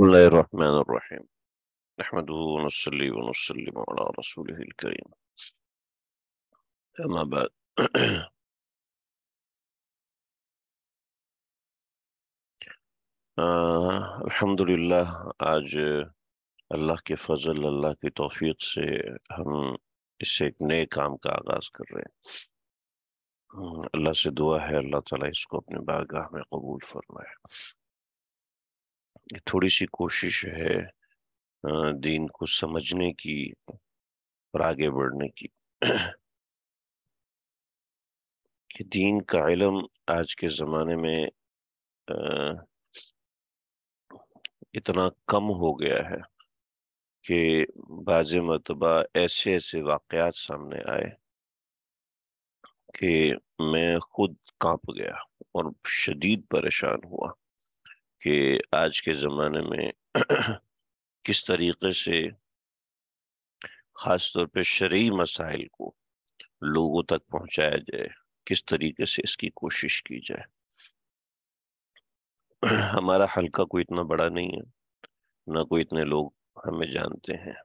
بسم الله الرحمن الرحيم نحمده ونصلي ونسلم على رسوله الكريم أما بعد آه الحمد لله آج الله کے فضل الله کی توفیق سے ہم اس ایک نئے کام کا آغاز کر رہے ہیں اللہ سے دعا ہے اللہ تعالیٰ اس کو اپنے باگاہ میں قبول فرمائے थोड़ी सी कोशिश है दीन को समझने की और आगे बढ़ने की कि दीन का इलम आज के ज़माने में इतना कम हो गया है कि बाज मरतबा ऐसे ऐसे वाकयात सामने आए कि मैं खुद कांप गया और शदीद परेशान हुआ कि आज के ज़माने में किस तरीके से ख़ास तौर पे शरी मसाइल को लोगों तक पहुंचाया जाए किस तरीके से इसकी कोशिश की जाए हमारा हल्का कोई इतना बड़ा नहीं है ना कोई इतने लोग हमें जानते हैं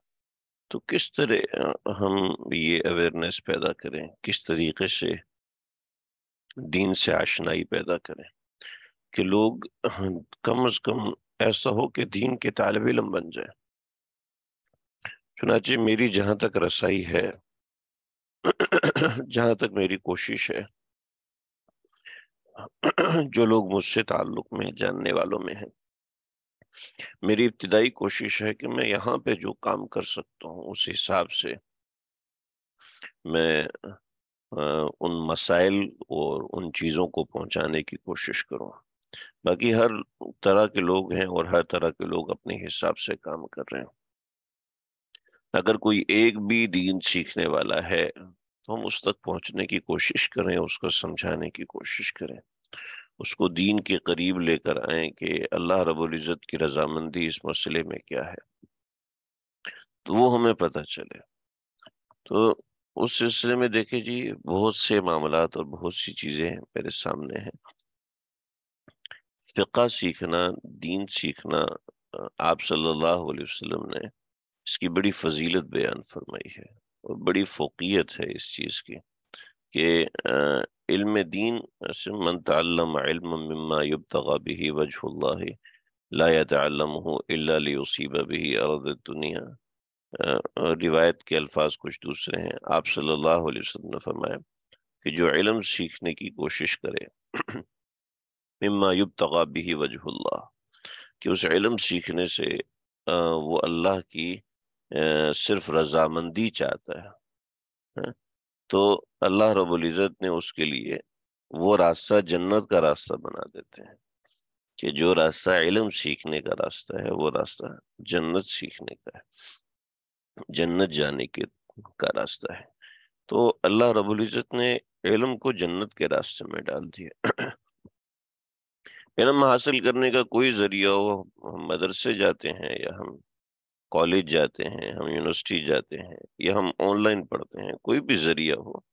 तो किस तरह हम ये अवेयरनेस पैदा करें किस तरीके से दीन से आशनाई पैदा करें कि लोग हाँ, कम से कम ऐसा हो कि दीन के तालब इलम बन जाए चुनाचे मेरी जहाँ तक रसाई है जहाँ तक मेरी कोशिश है जो लोग मुझसे ताल्लुक में जानने वालों में हैं मेरी इब्तदाई कोशिश है कि मैं यहाँ पे जो काम कर सकता हूँ उस हिसाब से मैं उन मसाइल और उन चीज़ों को पहुँचाने की कोशिश करूँ बाकी हर तरह के लोग हैं और हर तरह के लोग अपने हिसाब से काम कर रहे हैं अगर कोई एक भी दीन सीखने वाला है तो हम उस तक पहुंचने की कोशिश करें उसको समझाने की कोशिश करें उसको दीन के करीब लेकर आए कि अल्लाह रबुल्ज़त की रजामंदी इस मसले में क्या है तो वो हमें पता चले तो उस सिलसिले में देखे जी बहुत से मामला और बहुत सी चीज़ें मेरे सामने हैं फ़िका सीखना दीन सीखना आप सल्लल्लाहु अलैहि वसल्लम ने इसकी बड़ी फजीलत बयान फरमाई है और बड़ी फोकियत है इस चीज़ की कि इल्म दीन से मन तल्लमा युबतगा भी वजह लातम असीबा भी अरद दुनिया रिवायत के अल्फाज कुछ दूसरे हैं आप सल्लल्लाहु अलैहि वसल्लम ने फरमाया कि जो इल्म सीखने की कोशिश करे मम्मा युब तगाबी कि उस इलम सीखने से वो अल्लाह की सिर्फ रजामंदी चाहता है तो अल्लाह रबुल्ज़त ने उसके लिए वो रास्ता जन्नत का रास्ता बना देते हैं कि जो रास्ता इलम सीखने का रास्ता है वो रास्ता जन्नत सीखने का है जन्नत जाने के का रास्ता है तो अल्लाह रबुल्ज़त ने इलम को जन्नत के रास्ते में डाल दिया इलम हासिल करने का कोई ज़रिया हो हम मदरसे जाते हैं या हम कॉलेज जाते हैं हम यूनिवर्सिटी जाते हैं या हम ऑनलाइन पढ़ते हैं कोई भी ज़रिया हो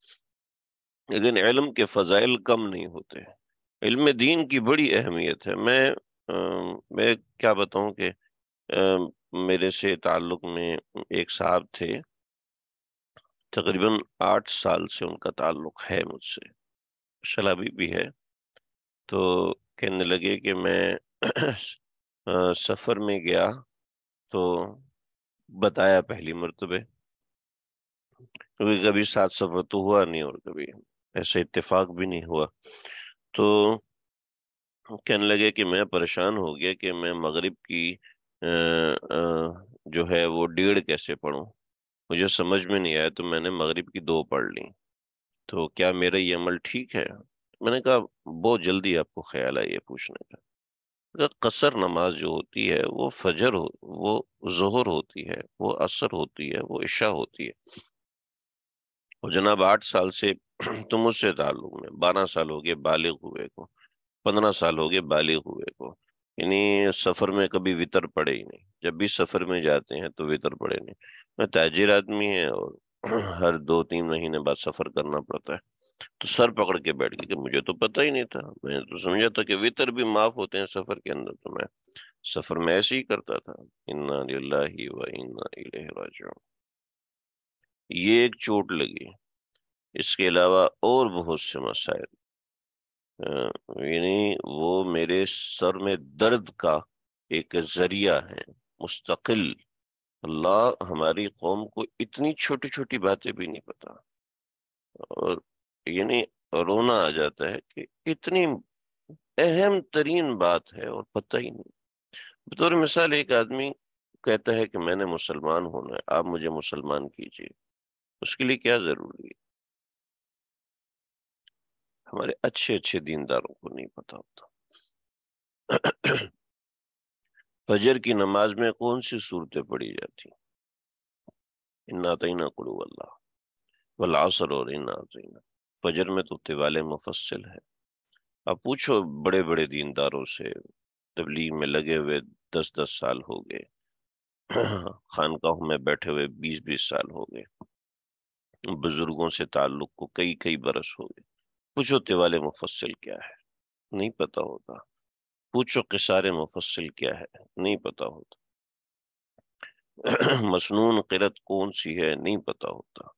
लेकिन इलम के फ़जाइल कम नहीं होते हैं इल्म दीन की बड़ी अहमियत है मैं आ, मैं क्या बताऊँ कि मेरे से ताल्लुक़ में एक साहब थे तकरीबन आठ साल से उनका ताल्लुक़ है मुझसे शलाबी भी है तो कहने लगे कि मैं सफ़र में गया तो बताया पहली मरतबे क्योंकि तो कभी साथ सफ़र तो हुआ नहीं और कभी ऐसा इत्तेफाक भी नहीं हुआ तो कहने लगे कि मैं परेशान हो गया कि मैं मगरिब की जो है वो डेढ़ कैसे पढ़ूं मुझे समझ में नहीं आया तो मैंने मगरिब की दो पढ़ ली तो क्या मेरा ये अमल ठीक है मैंने कहा बहुत जल्दी आपको ख्याल आई है पूछने का तो कसर नमाज जो होती है वो फजर हो वो जहर होती है वो असर होती है वो इशा होती है और जनाब आठ साल से तो मुझसे ताल्लुक में बारह साल हो गए बालिग हुए को पंद्रह साल हो गए बालिग हुए को यानी सफ़र में कभी वितर पड़े ही नहीं जब भी सफ़र में जाते हैं तो वितर पड़े नहीं मैं ताजिर आदमी है और हर दो तीन महीने बाद सफ़र करना पड़ता है तो सर पकड़ के बैठ गई कि मुझे तो पता ही नहीं था मैंने तो समझा था कि वितर भी माफ होते हैं सफर के अंदर तो मैं सफर में ऐसे ही करता था इन्ना लिल्लाही व इन्ना इलैहि ये एक चोट लगी इसके अलावा और बहुत से मसाइल यानी वो मेरे सर में दर्द का एक जरिया है मुस्तकिल अल्लाह हमारी कौम को इतनी छोटी छोटी बातें भी नहीं पता और यानी रोना आ जाता है कि इतनी अहम तरीन बात है और पता ही नहीं बतौर मिसाल एक आदमी कहता है कि मैंने मुसलमान होना है आप मुझे मुसलमान कीजिए उसके लिए क्या जरूरी है हमारे अच्छे अच्छे दीनदारों को नहीं पता होता फजर की नमाज में कौन सी सूरतें पढ़ी जाती इन्ना तईना कुलू अल्लाह वल आसर और इन्ना तईना फजर में तो तिवाल मुफसल है अब पूछो बड़े बड़े दीनदारों से तबलीग में लगे हुए दस दस साल हो गए खानकाहों में बैठे हुए बीस बीस साल हो गए बुजुर्गों से ताल्लुक को कई कई बरस हो गए पूछो तिवाल मुफसल क्या है नहीं पता होता पूछो किसार मुफसल क्या है नहीं पता होता मसनून किरत कौन सी है नहीं पता होता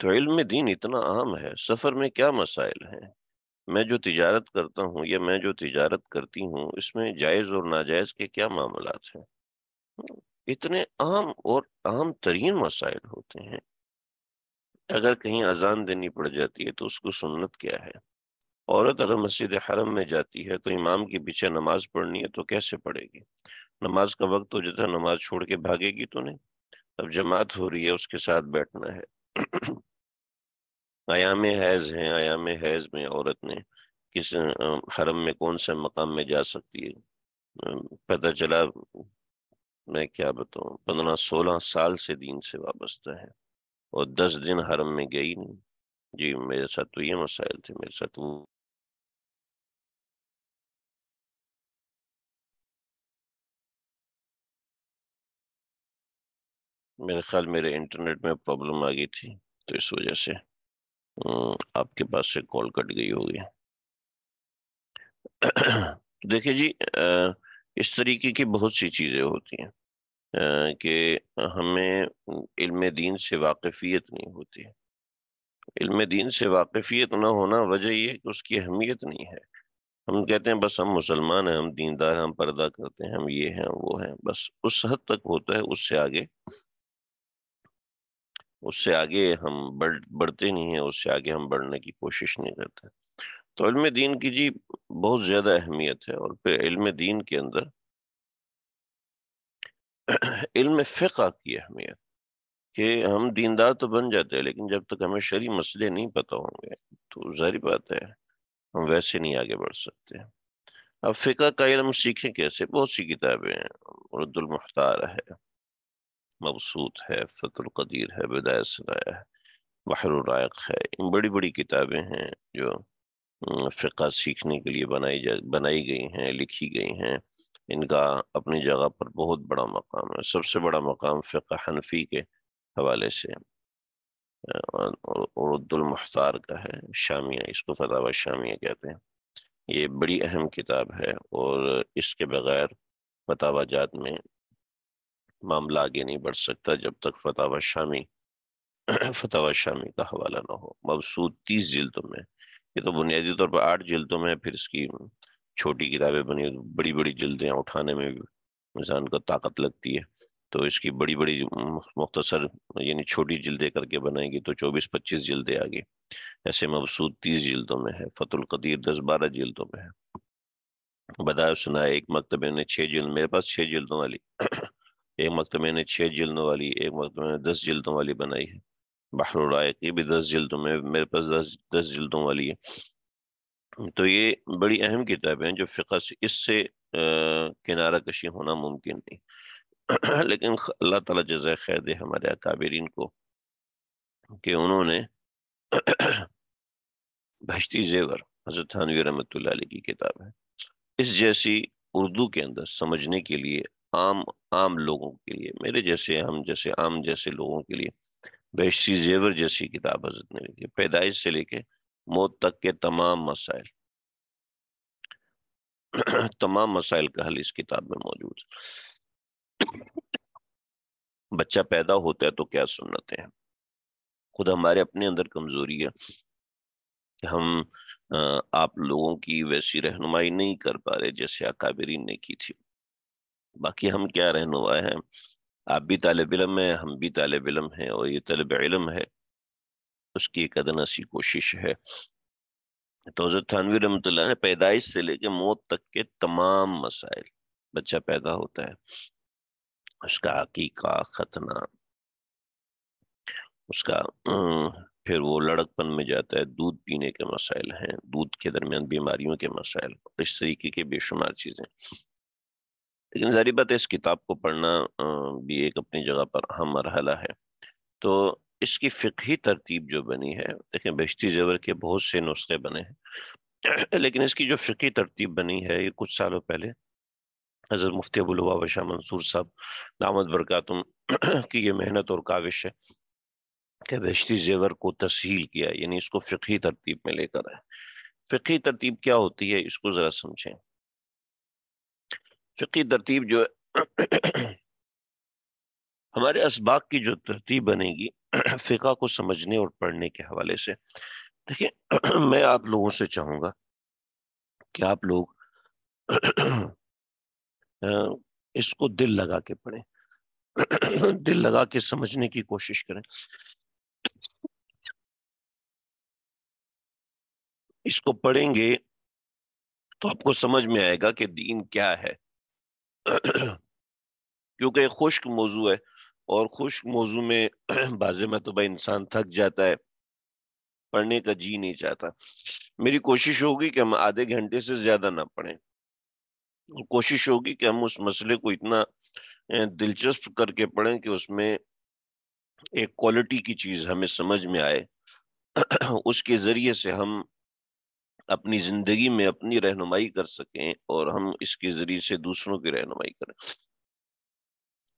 तो इल्म दीन इतना आम है सफ़र में क्या मसाइल हैं मैं जो तिजारत करता हूँ या मैं जो तिजारत करती हूँ इसमें जायज़ और नाजायज़ के क्या मामला हैं इतने आम और आम तरीन मसाइल होते हैं अगर कहीं अजान देनी पड़ जाती है तो उसको सुन्नत क्या है औरत अगर मस्जिद हरम में जाती है तो इमाम के पीछे नमाज पढ़नी है तो कैसे पढ़ेगी नमाज का वक्त हो जाता है नमाज छोड़ के भागेगी तो नहीं अब जमात हो रही है उसके साथ बैठना है आयाम हैज़ हैं आयाम हैज़ में औरत ने किस हरम में कौन से मकाम में जा सकती है पता चला मैं क्या बताऊँ पंद्रह सोलह साल से दीन से वाबस्ता है और दस दिन हरम में गई नहीं जी मेरे साथ तो ये मसाइल थे मेरे साथ वो मेरे ख्याल मेरे इंटरनेट में प्रॉब्लम आ गई थी तो इस वजह से हम्म, आपके पास से कॉल कट गई होगी देखिए जी इस तरीके की बहुत सी चीज़ें होती हैं कि हमें इल्म दीन से वाकफियत नहीं होती इल्म दीन से वाकफियत ना होना वजह यह कि उसकी अहमियत नहीं है हम कहते हैं बस हम मुसलमान हैं हम दीनदार हम पर्दा करते हैं हम ये हैं वो हैं बस उस हद तक होता है उससे आगे उससे आगे हम बढ़ बढ़ते नहीं हैं उससे आगे हम बढ़ने की कोशिश नहीं करते तो इल्म दीन की जी बहुत ज़्यादा अहमियत है और फिर इल्म दीन के अंदर इल्म फ़िका की अहमियत कि हम दीनदार तो बन जाते हैं लेकिन जब तक हमें शरी मसले नहीं पता होंगे तो जाहिर बात है हम वैसे नहीं आगे बढ़ सकते अब फ़िका का इलम सीखें कैसे बहुत सी किताबें हैं रद्दुलमख्तार है मबसूत है फतुल्कदीर है बदाय सराय है बहरायक है इन बड़ी बड़ी किताबें हैं जो फ़िका सीखने के लिए बनाई जा बनाई गई हैं लिखी गई हैं इनका अपनी जगह पर बहुत बड़ा मकाम है सबसे बड़ा मकाम फ़िका हनफी के हवाले से उर्दुलमुख्तार का है शामिया इसको फतावा शामिया कहते हैं ये बड़ी अहम किताब है और इसके बग़ैर फतावाजात में मामला आगे नहीं बढ़ सकता जब तक फतावा शामी फतावा शामी का हवाला ना हो मबसूद तीस जिल्दों में ये तो बुनियादी तौर पर आठ जिल्दों में फिर इसकी छोटी किताबें बनी बड़ी बड़ी जल्दियाँ उठाने में इंसान को ताकत लगती है तो इसकी बड़ी बड़ी मुख्तसर यानी छोटी जल्दें करके बनाएगी तो चौबीस पच्चीस जल्दें आ गई ऐसे मबसूद तीस जल्दों में है फतुल कदीर दस बारह जल्दों में है बताया सुना एक मकतबे ने छः जिल्द मेरे पास छः जल्दों वाली एक वक्त तो मैंने छः जल्दों वाली एक वक्त तो मैंने दस जल्दों वाली बनाई है बहरायक ये भी दस जल्दों में मेरे पास दस दस जल्दों वाली है तो ये बड़ी अहम किताबें हैं जो फ़िका इससे किनारा कशी होना मुमकिन नहीं लेकिन अल्लाह ताला जजा खैर दे हमारे अकाबरीन को कि उन्होंने भश्ती जेवर हजरत थानवी रमत की किताब है इस जैसी उर्दू के अंदर समझने के लिए आम आम लोगों के लिए मेरे जैसे हम जैसे आम जैसे लोगों के लिए बेशी जेवर जैसी किताब हजरत ने लिखी पैदाइश से लेके मौत तक के तमाम मसाइल तमाम मसाइल का हल इस किताब में मौजूद बच्चा पैदा होता है तो क्या सुनते हैं खुद हमारे अपने अंदर कमजोरी है कि हम आप लोगों की वैसी रहनुमाई नहीं कर पा रहे जैसे अकाबरीन ने की थी बाकी हम क्या रहनुमा हैं आप भी तालब इलम हैं हम भी तालब इलम हैं और ये तलब इलम है उसकी एक सी कोशिश है तो हजरत थानवी रमत ने पैदाइश से लेकर मौत तक के तमाम मसाइल बच्चा पैदा होता है उसका अकीका खतना उसका फिर वो लड़कपन में जाता है दूध पीने के मसाइल हैं दूध के दरमियान बीमारियों के मसाइल इस तरीके के बेशुमार चीज़ें लेकिन ज़ारी बात है इस किताब को पढ़ना भी एक अपनी जगह पर अहम मरहला है तो इसकी फ़िकही तरतीब जो बनी है देखें बेशती ज़बर के बहुत से नुस्खे बने हैं लेकिन इसकी जो फ़िकी तरतीब बनी है ये कुछ सालों पहले हज़रत मुफ्ती अबुलवा वशा मंसूर साहब दामद बरकातुम की ये मेहनत और काविश है कि बेशती जेवर को तसील किया यानी इसको फ़िकी तरतीब में लेकर आए फ़िकी तरतीब क्या होती है इसको ज़रा समझें फ़िकी तरतीब जो है हमारे इसबाक की जो तरतीब बनेगी फ़िका को समझने और पढ़ने के हवाले से देखिए मैं आप लोगों से चाहूँगा कि आप लोग इसको दिल लगा के पढ़ें दिल लगा के समझने की कोशिश करें इसको पढ़ेंगे तो आपको समझ में आएगा कि दीन क्या है क्योंकि खुश्क मौजू है और खुश्क मौजू में तो भाई इंसान थक जाता है पढ़ने का जी नहीं चाहता मेरी कोशिश होगी कि हम आधे घंटे से ज़्यादा ना पढ़ें कोशिश होगी कि हम उस मसले को इतना दिलचस्प करके पढ़ें कि उसमें एक क्वालिटी की चीज़ हमें समझ में आए उसके ज़रिए से हम अपनी जिंदगी में अपनी रहनुमाई कर सकें और हम इसके जरिए से दूसरों की रहनुमाई करें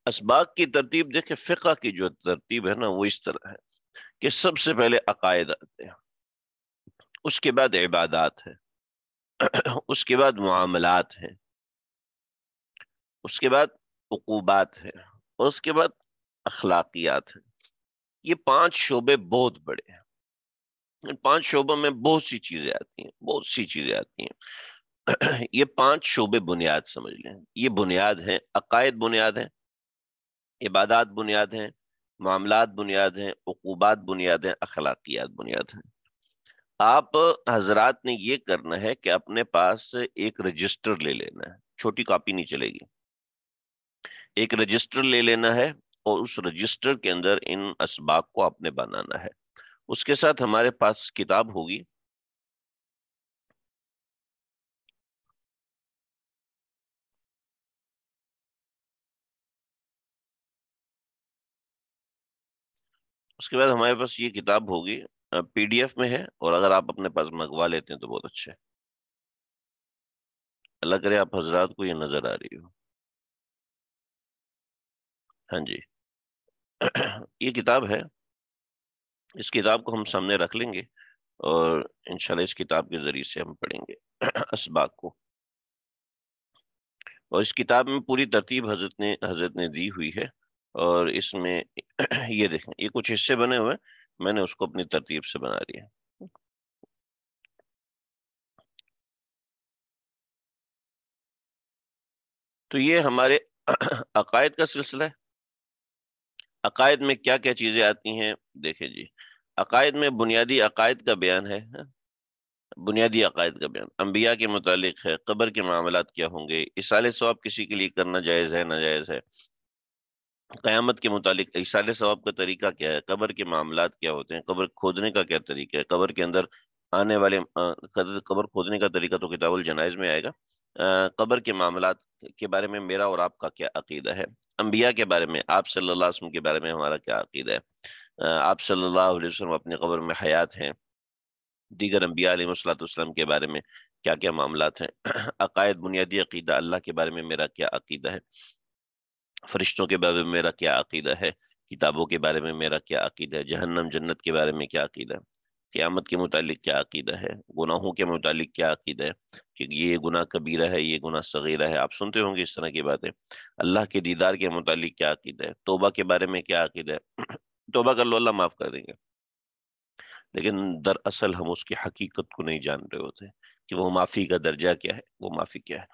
इसबाक की तरतीब देखे फ़िका की जो तरतीब है ना वो इस तरह है कि सबसे पहले अकायद आते हैं उसके बाद इबादत है उसके बाद मामलात हैं उसके बाद अकूबात है और उसके बाद अखलाकियात हैं ये पांच शोबे बहुत बड़े हैं पांच शोबों में बहुत सी चीजें आती हैं बहुत सी चीजें आती हैं ये पांच शोबे बुनियाद समझ लें ये बुनियाद हैं अकायद बुनियाद हैं इबादत बुनियाद हैं मामला बुनियाद हैं अकूबात बुनियाद हैं अखलाकियात बुनियाद हैं आप हजरात ने ये करना है कि अपने पास एक रजिस्टर ले लेना है छोटी कॉपी नहीं चलेगी एक रजिस्टर ले लेना है और उस रजिस्टर के अंदर इन इसबाक को आपने बनाना है उसके साथ हमारे पास किताब होगी उसके बाद हमारे पास ये किताब होगी पीडीएफ में है और अगर आप अपने पास मंगवा लेते हैं तो बहुत अच्छे अल्लाह करे आप हजरात को ये नजर आ रही हो हाँ जी ये किताब है इस किताब को हम सामने रख लेंगे और इंशाल्लाह इस किताब के ज़रिए से हम पढ़ेंगे इसबाक को और इस किताब में पूरी तरतीब हजरत ने हजरत ने दी हुई है और इसमें ये देखें ये कुछ हिस्से बने हुए हैं मैंने उसको अपनी तरतीब से बना लिया तो ये हमारे अकायद का सिलसिला है अकायद में क्या क्या चीज़ें आती हैं देखें जी अकायद में बुनियादी अकायद का बयान है हाँ? बुनियादी अकायद का बयान अम्बिया के मुतालिक है कब्र के मामला क्या होंगे इसाल सवाब किसी के लिए करना जायज़ है नाजायज़ है क़्यामत के मुतालिक इसाल सवाब का तरीका क्या है कब्र के मामला क्या होते हैं कब्र खोदने का क्या तरीका है कब्र के अंदर आने वाले कब्र खोदने का तरीका तो किताबुल जनाइज में आएगा कब्र के मामला के बारे में मेरा और आपका क्या अकीदा है अम्बिया के बारे में आप सल्लल्लाहु अलैहि वसल्लम के बारे में हमारा क्या अकीदा है आप सल्लल्लाहु अलैहि वसल्लम अपने कब्र में हयात हैं दीगर अम्बिया सलाम के बारे में क्या क्या मामला हैं अकायद बुनियादी अकीदा अल्लाह के बारे में मेरा क्या अकीदा है फरिश्तों के बारे में मेरा क्या अकीदा है किताबों के बारे में मेरा क्या अकीदा है जहन्नम जन्नत के बारे में क्या अकीदा है क़्यामत के मुतालिक क्या अकीदा है गुनाहों के मुतालिक क्या अकीदा है कि ये गुनाह कबीरा है ये गुनाह सगीरा है आप सुनते होंगे इस तरह की बातें अल्लाह के दीदार के मुतालिक क्या अकीदा है तोबा के बारे में क्या अकीदा है तोबा कर लो अल्लाह माफ़ कर देंगे लेकिन दरअसल हम उसकी हकीकत को नहीं जान रहे होते कि वो माफ़ी का दर्जा क्या है वो माफ़ी क्या है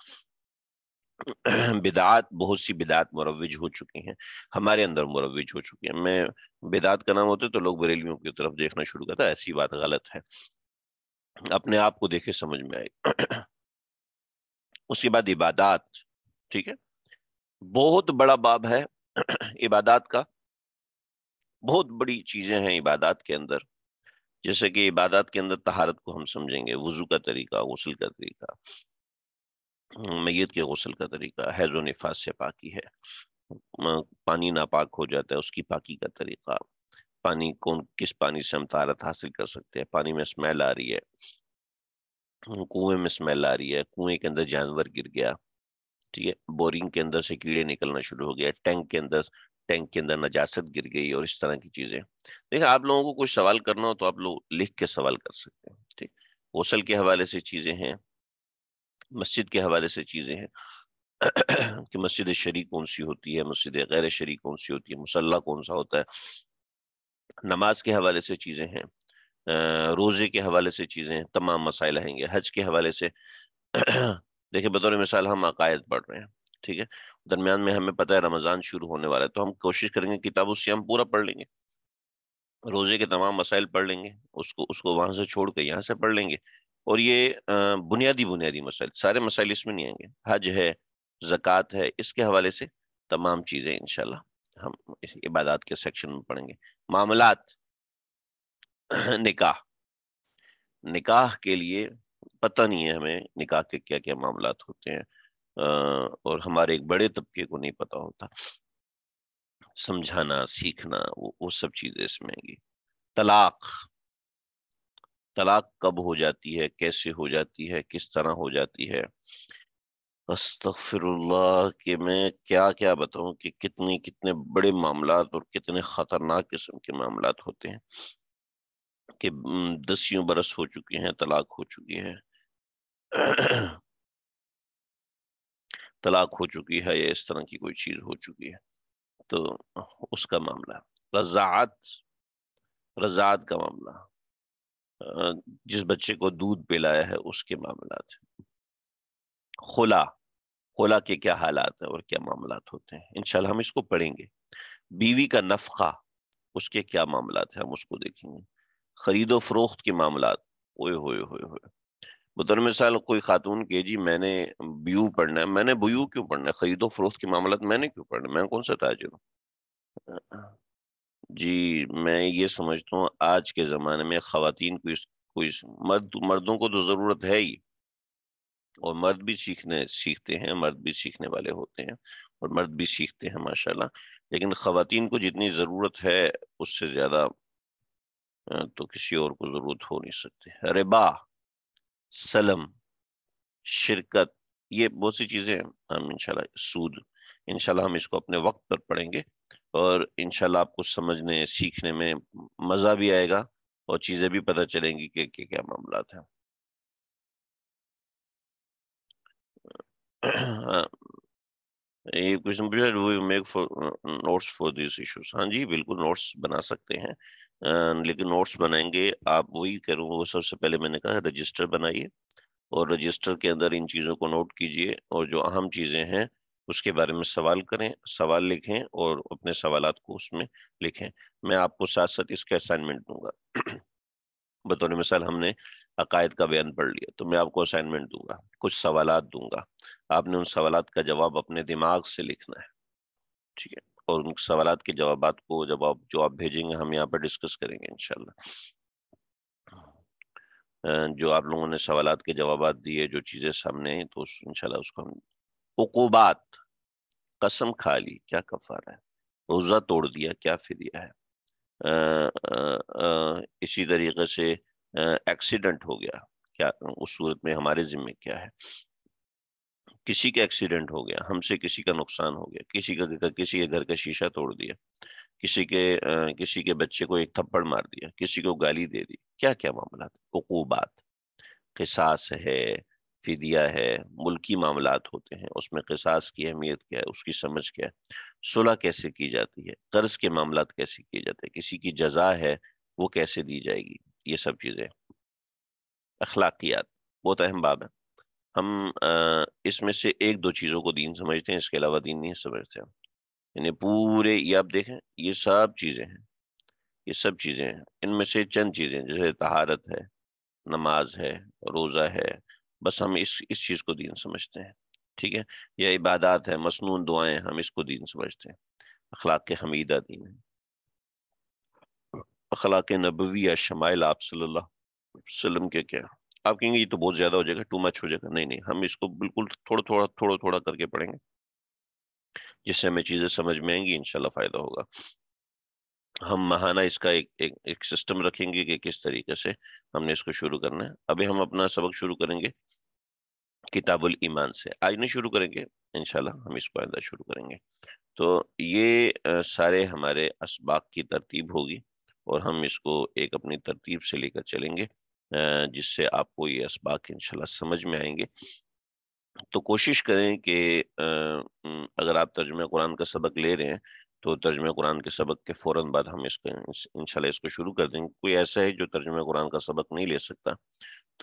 बिदात बहुत सी बिदात मुरवज हो चुकी हैं हमारे अंदर मुरवज हो चुकी है मैं बिदात का नाम होते तो लोग बरेलियों की तरफ देखना शुरू करता ऐसी बात गलत है अपने आप को देखे समझ में आई उसके बाद इबादत ठीक है बहुत बड़ा बाब है इबादात का बहुत बड़ी चीजें हैं इबादात के अंदर जैसे कि इबादात के अंदर तहारत को हम समझेंगे वजू का तरीका गसल का तरीका मैत के गसल का तरीका हैज नफास से पाकी है पानी नापाक हो जाता है उसकी पाकी का तरीका पानी कौन किस पानी से हम तारत हासिल कर सकते हैं पानी में स्मेल आ रही है कुएं में स्मेल आ रही है कुएं के अंदर जानवर गिर गया ठीक है बोरिंग के अंदर से कीड़े निकलना शुरू हो गया टैंक के अंदर टैंक के अंदर नजासत गिर गई और इस तरह की चीजें देखिए आप लोगों को कुछ सवाल करना हो तो आप लोग लिख के सवाल कर सकते हैं ठीक गौसल के हवाले से चीजें हैं मस्जिद के हवाले से चीज़ें हैं कि मस्जिद शरीक कौन सी होती है मस्जिद गैर शरीक कौन सी होती है मुसल्ला कौन सा होता है नमाज के हवाले से चीज़ें हैं रोज़े के हवाले से चीज़ें हैं तमाम मसाइल आएंगे हज के हवाले से देखिए बतौर मिसाल हम अकायद पढ़ रहे हैं ठीक है दरमियान में हमें पता है रमज़ान शुरू होने वाला है तो हम कोशिश करेंगे किताब उससे हम पूरा पढ़ लेंगे रोज़े के तमाम मसाइल पढ़ लेंगे उसको उसको वहाँ से छोड़ कर यहाँ से पढ़ लेंगे और ये बुनियादी बुनियादी मसाइल सारे मसाइल इसमें नहीं आएंगे हज है ज़क़़त है इसके हवाले से तमाम चीज़ें इन हम इबादत के सेक्शन में पढ़ेंगे मामला निकाह निकाह के लिए पता नहीं है हमें निकाह के क्या क्या मामला होते हैं और हमारे एक बड़े तबके को नहीं पता होता समझाना सीखना वो वो सब चीज़ें इसमें आएंगी तलाक तलाक कब हो जाती है कैसे हो जाती है किस तरह हो जाती है अस्तफिरल्ला के मैं क्या क्या बताऊं कि कितने कितने बड़े मामला और कितने ख़तरनाक किस्म के मामला होते हैं कि दसियों बरस हो चुके हैं तलाक हो चुकी है तलाक हो चुकी है या इस तरह की कोई चीज़ हो चुकी है तो उसका मामला रजात रजात का मामला जिस बच्चे को दूध पिलाया है उसके मामला खुला खुला के क्या हालात हैं और क्या मामला होते हैं इनशाला हम इसको पढ़ेंगे बीवी का नफका उसके क्या मामला हैं हम उसको देखेंगे खरीदो फरोख्त के मामला ओए होए होए होए बतर मिसाल कोई खातून के जी मैंने ब्यू पढ़ना है मैंने ब्यू क्यों पढ़ना है खरीदो फरोख्त के मामला मैंने क्यों पढ़ना है मैं कौन सा ताजर हूँ जी मैं ये समझता हूँ आज के ज़माने में खातन को इस को इस मर्द मर्दों को तो ज़रूरत है ही और मर्द भी सीखने सीखते हैं मर्द भी सीखने वाले होते हैं और मर्द भी सीखते हैं माशाल्लाह लेकिन ख़वातीन को जितनी ज़रूरत है उससे ज़्यादा तो किसी और को ज़रूरत हो नहीं सकती रिबा सलम शिरकत ये बहुत सी चीज़ें हम इंशाल्लाह सूद इनशाला हम इसको अपने वक्त पर पढ़ेंगे और इनशाला आपको समझने सीखने में मज़ा भी आएगा और चीज़ें भी पता चलेंगी कि क्या क्या मामला था हाँ। ये क्वेश्चन पूछा we make notes for this issues हाँ जी बिल्कुल नोट्स बना सकते हैं लेकिन नोट्स बनाएंगे आप वही करूँ वो सबसे पहले मैंने कहा रजिस्टर बनाइए और रजिस्टर के अंदर इन चीज़ों को नोट कीजिए और जो अहम चीज़ें हैं उसके बारे में सवाल करें सवाल लिखें और अपने सवाल को उसमें लिखें मैं आपको साथ साथ इसके असाइनमेंट दूंगा बतौर मिसाल हमने अकायद का बयान पढ़ लिया तो मैं आपको असाइनमेंट दूंगा कुछ सवाल दूंगा आपने उन सवाल का जवाब अपने दिमाग से लिखना है ठीक है और उन सवाल के जवाब को जब आप जो आप भेजेंगे हम यहाँ पर डिस्कस करेंगे इनशाला जो आप लोगों ने सवाल के जवाब दिए जो चीज़ें सामने आई तो इनशाला उसको हम उकूबात कसम खा ली क्या कफारा है रोज़ा तोड़ दिया क्या फिरिया है आ, आ, आ, इसी तरीके से एक्सीडेंट हो गया क्या उस सूरत में हमारे जिम्मे क्या है किसी का एक्सीडेंट हो गया हमसे किसी का नुकसान हो गया किसी का किसी के घर का शीशा तोड़ दिया किसी के आ, किसी के बच्चे को एक थप्पड़ मार दिया किसी को गाली दे दी क्या क्या मामला उकूबात किसास है फिदिया है मुल्की मामला होते हैं उसमें कसास की अहमियत क्या है उसकी समझ क्या है सुलह कैसे की जाती है कर्ज के मामला कैसे किए जाते हैं किसी की जजा है वो कैसे दी जाएगी ये सब चीज़ें अखलाकियात बहुत अहम बाब है हम इसमें से एक दो चीज़ों को दीन समझते हैं इसके अलावा दीन नहीं समझते हम यानी पूरे ये आप देखें ये सब चीज़ें हैं ये सब चीज़ें हैं इनमें से चंद चीज़ें जैसे तहारत है नमाज है रोज़ा है बस हम इस इस चीज़ को दीन समझते हैं ठीक है यह इबादत है मसनून दुआएं हम इसको दीन समझते हैं अखलाक के हमीदा दीन है अखलाक नबविया शमाइल आप सल्लाम के क्या आप कहेंगे ये तो बहुत ज़्यादा हो जाएगा टू मच हो जाएगा नहीं नहीं हम इसको बिल्कुल थोड़ा थोड़ा थोड़ा थोड़ा करके पढ़ेंगे जिससे हमें चीज़ें समझ में आएंगी इनशाला फ़ायदा होगा हम महाना इसका एक एक, एक सिस्टम रखेंगे कि किस तरीके से हमने इसको शुरू करना है अभी हम अपना सबक शुरू करेंगे किताबुल ईमान से आज नहीं शुरू करेंगे इनशाला हम इसको आंदा शुरू करेंगे तो ये सारे हमारे इसबाक की तरतीब होगी और हम इसको एक अपनी तरतीब से लेकर चलेंगे जिससे आपको ये इसबाक इनशाला समझ में आएंगे तो कोशिश करें कि अगर आप तर्जमा कुरान का सबक ले रहे हैं तो तर्जम कुरान के सबक के फ़ौर बाद हम इसको इंशाल्लाह इसको शुरू कर देंगे कोई ऐसा है जो तर्जम कुरान का सबक नहीं ले सकता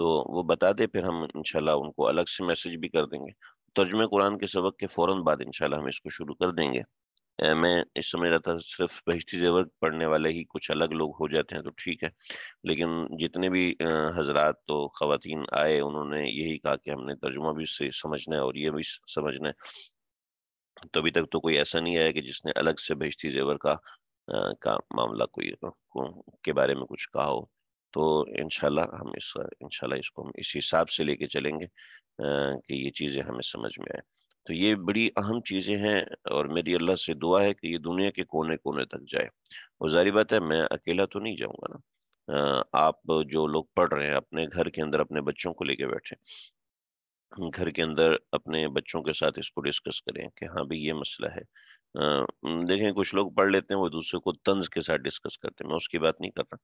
तो वो बता दे फिर हम इंशाल्लाह उनको अलग से मैसेज भी कर देंगे तर्जम कुरान के सबक के फ़ौर बाद इंशाल्लाह हम इसको शुरू कर देंगे मैं इस समझ रहा था सिर्फ बहती जेवर पढ़ने वाले ही कुछ अलग लोग हो जाते हैं तो ठीक है लेकिन जितने भी हजरात तो ख़वान आए उन्होंने यही कहा कि हमने तर्जुमा भी से समझना है और ये भी समझना है तो अभी तक तो कोई ऐसा नहीं आया कि जिसने अलग से भेजती जेवर का आ, का मामला कोई को, के बारे में कुछ कहा हो तो इनशाला हम इस इनशाला इसको हम इस हिसाब से लेके चलेंगे आ, कि ये चीज़ें हमें समझ में आए तो ये बड़ी अहम चीज़ें हैं और मेरी अल्लाह से दुआ है कि ये दुनिया के कोने कोने तक जाए और जारी बात है मैं अकेला तो नहीं जाऊँगा ना आप जो लोग पढ़ रहे हैं अपने घर के अंदर अपने बच्चों को लेके बैठे घर के अंदर अपने बच्चों के साथ इसको डिस्कस करें कि हाँ भाई ये मसला है देखें कुछ लोग पढ़ लेते हैं वो दूसरे को तंज के साथ डिस्कस करते हैं मैं उसकी बात नहीं कर रहा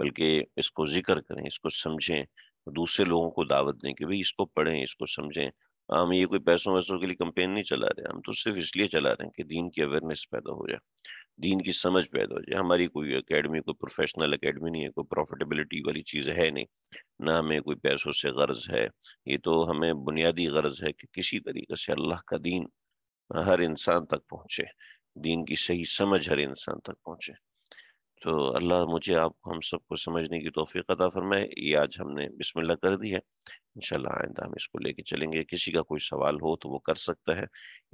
बल्कि इसको जिक्र करें इसको समझें दूसरे लोगों को दावत दें कि भाई इसको पढ़ें इसको समझें हम ये कोई पैसों वैसों के लिए कंपेन नहीं चला रहे हम तो सिर्फ इसलिए चला रहे हैं कि दीन की अवेयरनेस पैदा हो जाए दीन की समझ पैदा हो जाए हमारी कोई अकेडमी कोई प्रोफेशनल अकेडमी नहीं है कोई प्रॉफिटेबिलिटी वाली चीज़ है नहीं ना हमें कोई पैसों से गर्ज है ये तो हमें बुनियादी गर्ज है कि किसी तरीके से अल्लाह का दीन हर इंसान तक पहुँचे दीन की सही समझ हर इंसान तक पहुँचे तो अल्लाह मुझे आपको हम सबको समझने की तोफ़ी अदा फरमाए ये आज हमने बिस्मिल्लाह कर दी है इन शाला आइंदा हम इसको लेके चलेंगे किसी का कोई सवाल हो तो वो कर सकता है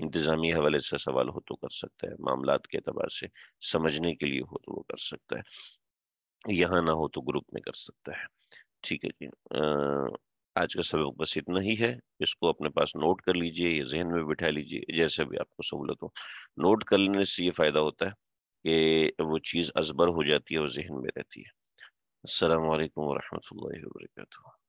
इंतज़ामी हवाले से सवाल हो तो कर सकता है मामला के अतबार से समझने के लिए हो तो वो कर सकता है यहाँ ना हो तो ग्रुप में कर सकता है ठीक है जी आज का सबक बस इतना ही है इसको अपने पास नोट कर लीजिए या जहन में बिठा लीजिए जैसे भी आपको सहूलत हो नोट कर लेने से ये फ़ायदा होता है कि वो चीज़ अजबर हो जाती है और जहन में रहती है अल्लाम वरहमल वर्का